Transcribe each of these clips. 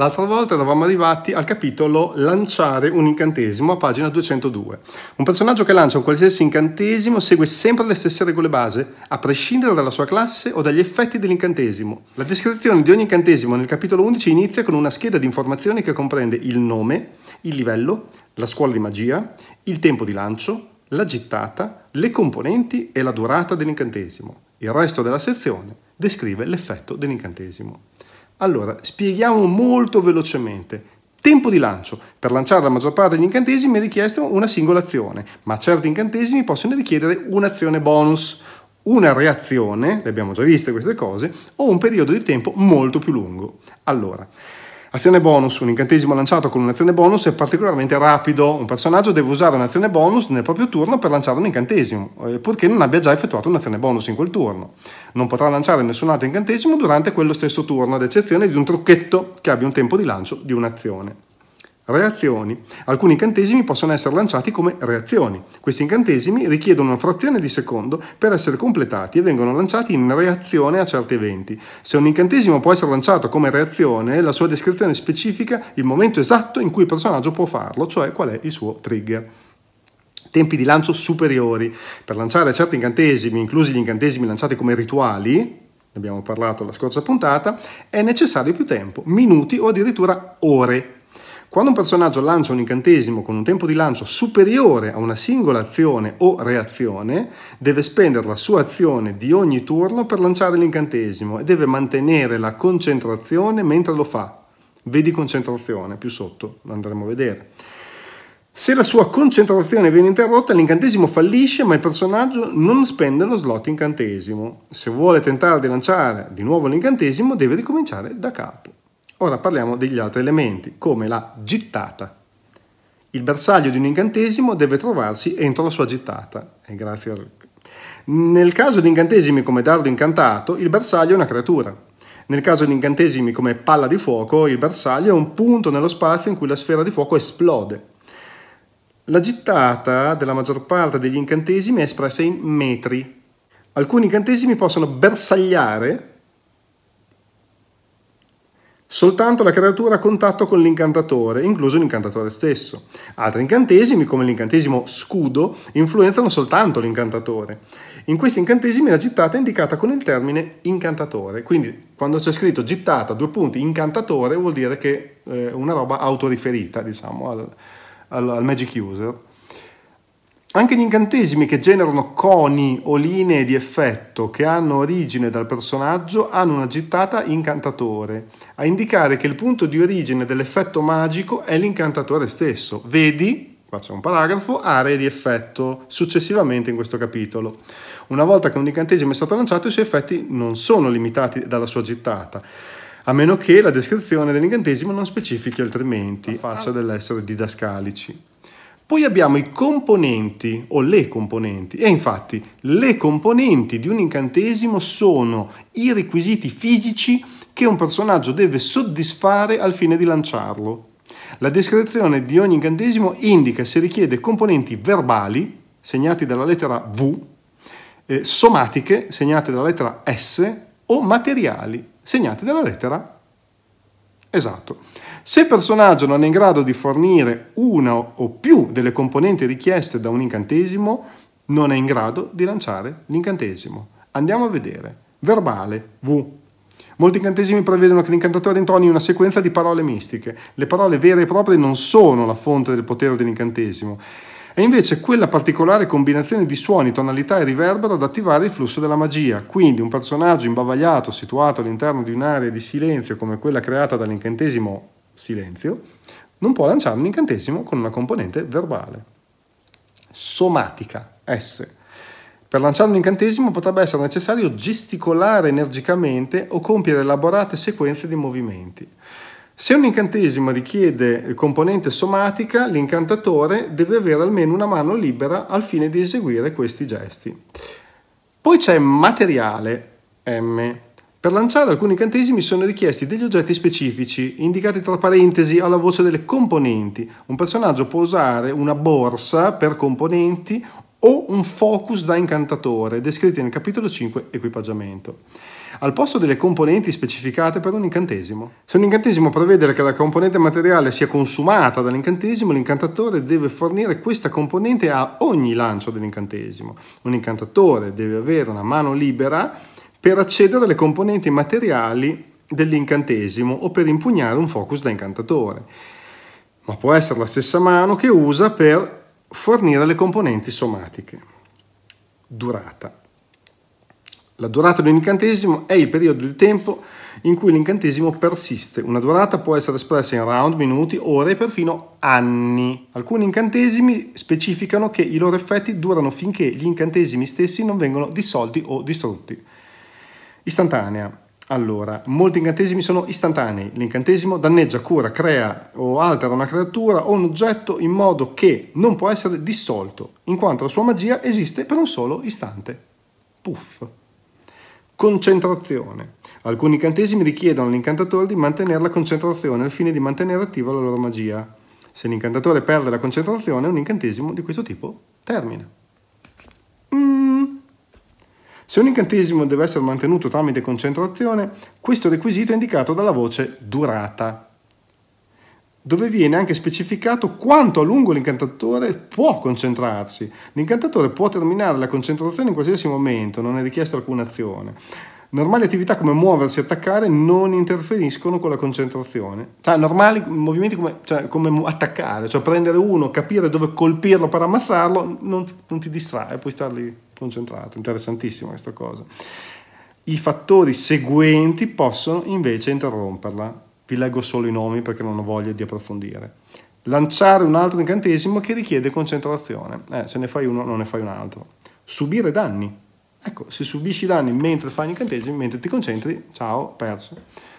L'altra volta eravamo arrivati al capitolo Lanciare un incantesimo a pagina 202. Un personaggio che lancia un qualsiasi incantesimo segue sempre le stesse regole base, a prescindere dalla sua classe o dagli effetti dell'incantesimo. La descrizione di ogni incantesimo nel capitolo 11 inizia con una scheda di informazioni che comprende il nome, il livello, la scuola di magia, il tempo di lancio, la gittata, le componenti e la durata dell'incantesimo. Il resto della sezione descrive l'effetto dell'incantesimo. Allora, spieghiamo molto velocemente. Tempo di lancio. Per lanciare la maggior parte degli incantesimi è richiesta una singola azione, ma certi incantesimi possono richiedere un'azione bonus, una reazione, le abbiamo già viste queste cose, o un periodo di tempo molto più lungo. Allora, Azione bonus, un incantesimo lanciato con un'azione bonus è particolarmente rapido. Un personaggio deve usare un'azione bonus nel proprio turno per lanciare un incantesimo, eh, purché non abbia già effettuato un'azione bonus in quel turno. Non potrà lanciare nessun altro incantesimo durante quello stesso turno, ad eccezione di un trucchetto che abbia un tempo di lancio di un'azione. Reazioni. Alcuni incantesimi possono essere lanciati come reazioni. Questi incantesimi richiedono una frazione di secondo per essere completati e vengono lanciati in reazione a certi eventi. Se un incantesimo può essere lanciato come reazione, la sua descrizione specifica il momento esatto in cui il personaggio può farlo, cioè qual è il suo trigger tempi di lancio superiori. Per lanciare certi incantesimi, inclusi gli incantesimi lanciati come rituali, ne abbiamo parlato la scorsa puntata, è necessario più tempo, minuti o addirittura ore quando un personaggio lancia un incantesimo con un tempo di lancio superiore a una singola azione o reazione, deve spendere la sua azione di ogni turno per lanciare l'incantesimo e deve mantenere la concentrazione mentre lo fa. Vedi concentrazione, più sotto lo andremo a vedere. Se la sua concentrazione viene interrotta, l'incantesimo fallisce, ma il personaggio non spende lo slot incantesimo. Se vuole tentare di lanciare di nuovo l'incantesimo, deve ricominciare da capo. Ora parliamo degli altri elementi, come la gittata. Il bersaglio di un incantesimo deve trovarsi entro la sua gittata. E grazie al... Nel caso di incantesimi come dardo incantato, il bersaglio è una creatura. Nel caso di incantesimi come palla di fuoco, il bersaglio è un punto nello spazio in cui la sfera di fuoco esplode. La gittata della maggior parte degli incantesimi è espressa in metri. Alcuni incantesimi possono bersagliare soltanto la creatura a contatto con l'incantatore, incluso l'incantatore stesso. Altri incantesimi, come l'incantesimo scudo, influenzano soltanto l'incantatore. In questi incantesimi la gittata è indicata con il termine incantatore, quindi quando c'è scritto gittata, due punti, incantatore vuol dire che è eh, una roba autoriferita, diciamo, al, al, al magic user. Anche gli incantesimi che generano coni o linee di effetto che hanno origine dal personaggio hanno una gittata incantatore, a indicare che il punto di origine dell'effetto magico è l'incantatore stesso. Vedi, qua c'è un paragrafo, aree di effetto, successivamente in questo capitolo. Una volta che un incantesimo è stato lanciato i suoi effetti non sono limitati dalla sua gittata a meno che la descrizione dell'incantesimo non specifichi altrimenti, faccia ah. dell'essere didascalici. Poi abbiamo i componenti o le componenti e infatti le componenti di un incantesimo sono i requisiti fisici che un personaggio deve soddisfare al fine di lanciarlo. La descrizione di ogni incantesimo indica se richiede componenti verbali, segnati dalla lettera V, eh, somatiche, segnate dalla lettera S, o materiali, segnate dalla lettera Esatto. Se il personaggio non è in grado di fornire una o più delle componenti richieste da un incantesimo, non è in grado di lanciare l'incantesimo. Andiamo a vedere. Verbale V. Molti incantesimi prevedono che l'incantatore intoni una sequenza di parole mistiche. Le parole vere e proprie non sono la fonte del potere dell'incantesimo. È invece quella particolare combinazione di suoni, tonalità e riverbero ad attivare il flusso della magia. Quindi un personaggio imbavagliato situato all'interno di un'area di silenzio come quella creata dall'incantesimo silenzio, non può lanciare un incantesimo con una componente verbale. Somatica, S. Per lanciare un incantesimo potrebbe essere necessario gesticolare energicamente o compiere elaborate sequenze di movimenti. Se un incantesimo richiede componente somatica, l'incantatore deve avere almeno una mano libera al fine di eseguire questi gesti. Poi c'è materiale M per lanciare alcuni incantesimi sono richiesti degli oggetti specifici, indicati tra parentesi alla voce delle componenti. Un personaggio può usare una borsa per componenti o un focus da incantatore, descritti nel capitolo 5 Equipaggiamento al posto delle componenti specificate per un incantesimo. Se un incantesimo prevede che la componente materiale sia consumata dall'incantesimo, l'incantatore deve fornire questa componente a ogni lancio dell'incantesimo. Un incantatore deve avere una mano libera per accedere alle componenti materiali dell'incantesimo o per impugnare un focus da incantatore, ma può essere la stessa mano che usa per fornire le componenti somatiche. Durata. La durata di un incantesimo è il periodo di tempo in cui l'incantesimo persiste. Una durata può essere espressa in round, minuti, ore e perfino anni. Alcuni incantesimi specificano che i loro effetti durano finché gli incantesimi stessi non vengono dissolti o distrutti. Istantanea. Allora, molti incantesimi sono istantanei. L'incantesimo danneggia, cura, crea o altera una creatura o un oggetto in modo che non può essere dissolto, in quanto la sua magia esiste per un solo istante. Puff. Concentrazione. Alcuni incantesimi richiedono all'incantatore di mantenere la concentrazione al fine di mantenere attiva la loro magia. Se l'incantatore perde la concentrazione, un incantesimo di questo tipo termina. Se un incantesimo deve essere mantenuto tramite concentrazione, questo requisito è indicato dalla voce durata, dove viene anche specificato quanto a lungo l'incantatore può concentrarsi. L'incantatore può terminare la concentrazione in qualsiasi momento, non è richiesta alcuna azione. Normali attività come muoversi e attaccare non interferiscono con la concentrazione. Cioè, normali movimenti come, cioè, come, attaccare, cioè prendere uno, capire dove colpirlo per ammazzarlo, non, non ti distrae, puoi star lì concentrato, interessantissima questa cosa. I fattori seguenti possono invece interromperla. Vi leggo solo i nomi perché non ho voglia di approfondire. Lanciare un altro incantesimo che richiede concentrazione. Eh, se ne fai uno, non ne fai un altro. Subire danni. Ecco, se subisci danni mentre fai un incantesimo, mentre ti concentri, ciao, perso.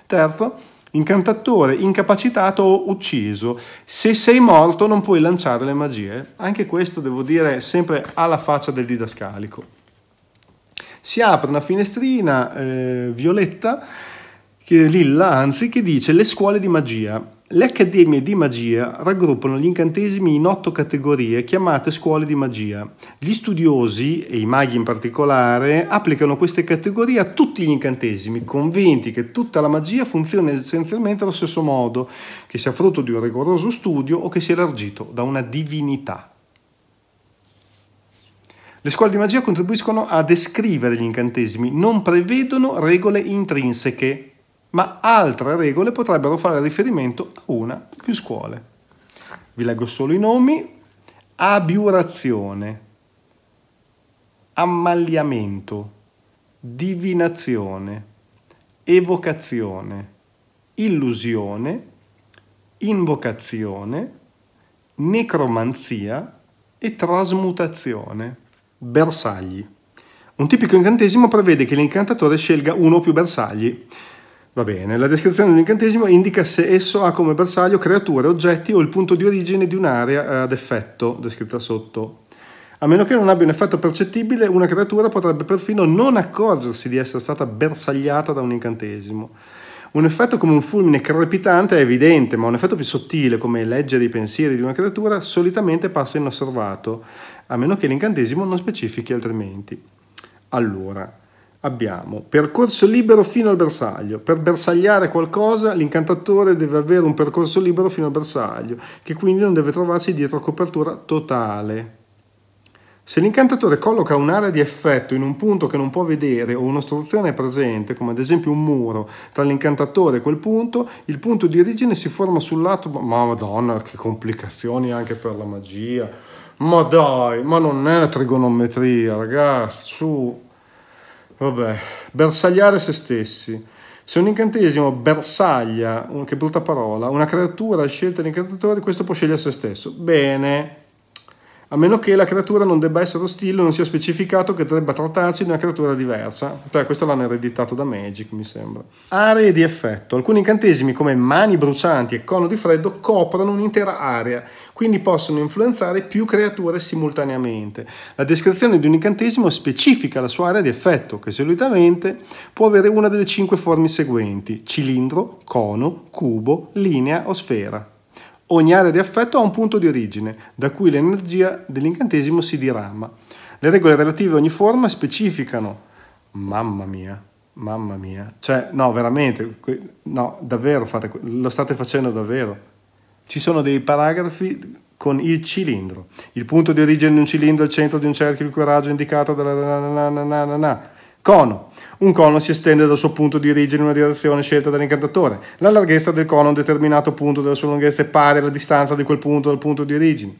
Terzo, incantatore, incapacitato o ucciso. Se sei morto non puoi lanciare le magie. Anche questo devo dire sempre alla faccia del didascalico. Si apre una finestrina eh, violetta, che, lilla anzi, che dice le scuole di magia le accademie di magia raggruppano gli incantesimi in otto categorie chiamate scuole di magia. Gli studiosi, e i maghi in particolare, applicano queste categorie a tutti gli incantesimi, convinti che tutta la magia funzioni essenzialmente allo stesso modo, che sia frutto di un rigoroso studio o che sia elargito da una divinità. Le scuole di magia contribuiscono a descrivere gli incantesimi, non prevedono regole intrinseche, ma altre regole potrebbero fare riferimento a una o più scuole. Vi leggo solo i nomi. Abiurazione, ammagliamento, divinazione, evocazione, illusione, invocazione, necromanzia e trasmutazione. Bersagli. Un tipico incantesimo prevede che l'incantatore scelga uno o più bersagli Va bene, la descrizione dell'incantesimo indica se esso ha come bersaglio creature, oggetti o il punto di origine di un'area ad effetto, descritta sotto. A meno che non abbia un effetto percettibile, una creatura potrebbe perfino non accorgersi di essere stata bersagliata da un incantesimo. Un effetto come un fulmine crepitante è evidente, ma un effetto più sottile, come leggere i pensieri di una creatura, solitamente passa inosservato, a meno che l'incantesimo non specifichi altrimenti. Allora, Abbiamo percorso libero fino al bersaglio. Per bersagliare qualcosa l'incantatore deve avere un percorso libero fino al bersaglio, che quindi non deve trovarsi dietro copertura totale. Se l'incantatore colloca un'area di effetto in un punto che non può vedere o un'ostruzione presente, come ad esempio un muro, tra l'incantatore e quel punto, il punto di origine si forma sul lato... Ma madonna, che complicazioni anche per la magia! Ma dai, ma non è la trigonometria, ragazzi, su... Vabbè, bersagliare se stessi. Se un incantesimo bersaglia, che brutta parola, una creatura scelta dall'incantatore, questo può scegliere se stesso. Bene, a meno che la creatura non debba essere ostile non sia specificato che debba trattarsi di una creatura diversa. Cioè, questo l'hanno ereditato da Magic, mi sembra. Aree di effetto. Alcuni incantesimi come mani brucianti e cono di freddo coprono un'intera area, quindi possono influenzare più creature simultaneamente. La descrizione di un incantesimo specifica la sua area di effetto, che solitamente può avere una delle cinque forme seguenti: cilindro, cono, cubo, linea o sfera. Ogni area di affetto ha un punto di origine, da cui l'energia dell'incantesimo si dirama. Le regole relative a ogni forma specificano. Mamma mia, mamma mia. Cioè, no, veramente, no, davvero, fate, lo state facendo davvero. Ci sono dei paragrafi con il cilindro. Il punto di origine di un cilindro è il centro di un cerchio il cui raggio è indicato dalla... Na na na Cono. Un cono si estende dal suo punto di origine in una direzione scelta dall'incantatore. La larghezza del cono a un determinato punto della sua lunghezza è pari alla distanza di quel punto dal punto di origine.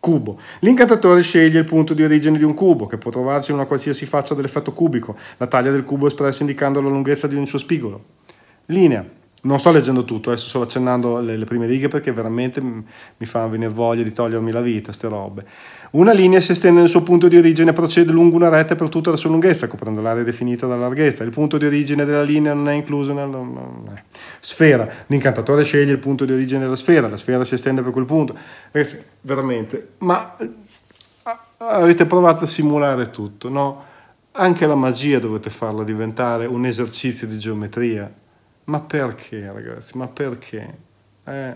Cubo. L'incantatore sceglie il punto di origine di un cubo, che può trovarsi in una qualsiasi faccia dell'effetto cubico, la taglia del cubo espressa indicando la lunghezza di un suo spigolo. Linea non sto leggendo tutto, adesso solo accennando le, le, prime righe perché veramente mi fa venire voglia di togliermi la vita, ste robe. Una linea si estende nel suo punto di origine e procede lungo una retta per tutta la sua lunghezza, coprendo l'area definita dalla larghezza. Il punto di origine della linea non è incluso nella sfera. L'incantatore sceglie il punto di origine della sfera, la sfera si estende per quel punto. Ragazzi, veramente, ma avete provato a simulare tutto, no? Anche la magia dovete farla diventare un esercizio di geometria, ma perché, ragazzi? Ma perché? Eh.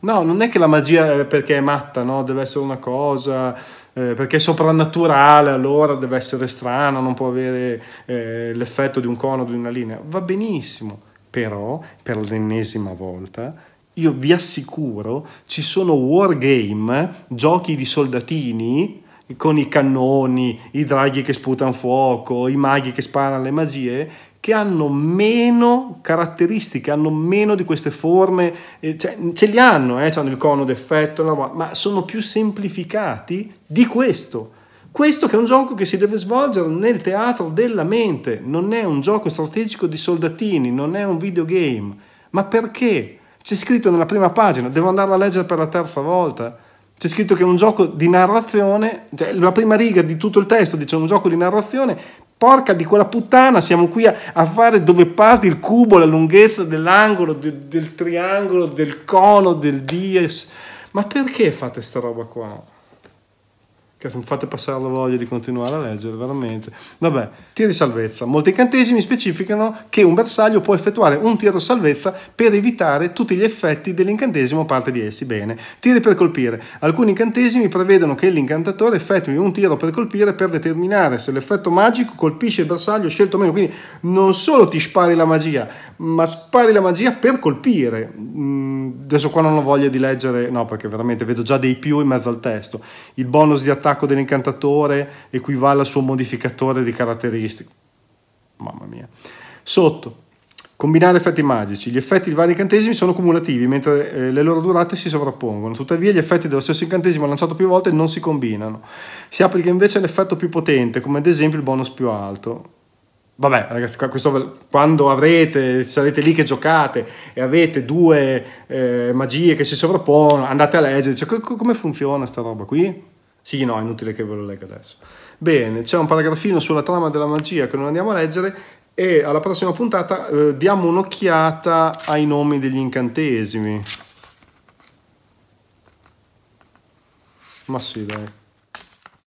No, non è che la magia è perché è matta, no? Deve essere una cosa, eh, perché è soprannaturale, allora deve essere strana, non può avere eh, l'effetto di un cono, di una linea. Va benissimo, però, per l'ennesima volta, io vi assicuro, ci sono wargame, giochi di soldatini con i cannoni, i draghi che sputano fuoco, i maghi che sparano le magie, che hanno meno caratteristiche, hanno meno di queste forme, eh, cioè, ce li hanno, eh, hanno il cono d'effetto, ma sono più semplificati di questo. Questo che è un gioco che si deve svolgere nel teatro della mente, non è un gioco strategico di soldatini, non è un videogame. Ma perché? C'è scritto nella prima pagina, devo andarla a leggere per la terza volta c'è scritto che è un gioco di narrazione, cioè la prima riga di tutto il testo dice un gioco di narrazione Porca di quella puttana, siamo qui a, a fare dove parte il cubo, la lunghezza dell'angolo, del, del triangolo, del cono, del dies. Ma perché fate sta roba qua? Cazzo, mi fate passare la voglia di continuare a leggere, veramente. Vabbè, tiri salvezza. Molti incantesimi specificano che un bersaglio può effettuare un tiro salvezza per evitare tutti gli effetti dell'incantesimo a parte di essi. Bene. Tiri per colpire. Alcuni incantesimi prevedono che l'incantatore effettui un tiro per colpire per determinare se l'effetto magico colpisce il bersaglio scelto o meno. Quindi non solo ti spari la magia, ma spari la magia per colpire. Mm, adesso qua non ho voglia di leggere, no, perché veramente vedo già dei più in mezzo al testo. Il bonus di attacco attacco dell'incantatore equivale al suo modificatore di caratteristiche. Mamma mia. Sotto, combinare effetti magici. Gli effetti di vari incantesimi sono cumulativi, mentre eh, le loro durate si sovrappongono. Tuttavia, gli effetti dello stesso incantesimo lanciato più volte non si combinano. Si applica invece l'effetto più potente, come ad esempio il bonus più alto. Vabbè, ragazzi, questo, quando avrete, sarete lì che giocate e avete due eh, magie che si sovrappongono, andate a leggere, dice, come funziona sta roba qui? Sì, no, è inutile che ve lo legga adesso. Bene, c'è un paragrafino sulla trama della magia che non andiamo a leggere e alla prossima puntata eh, diamo un'occhiata ai nomi degli incantesimi. Ma sì, dai.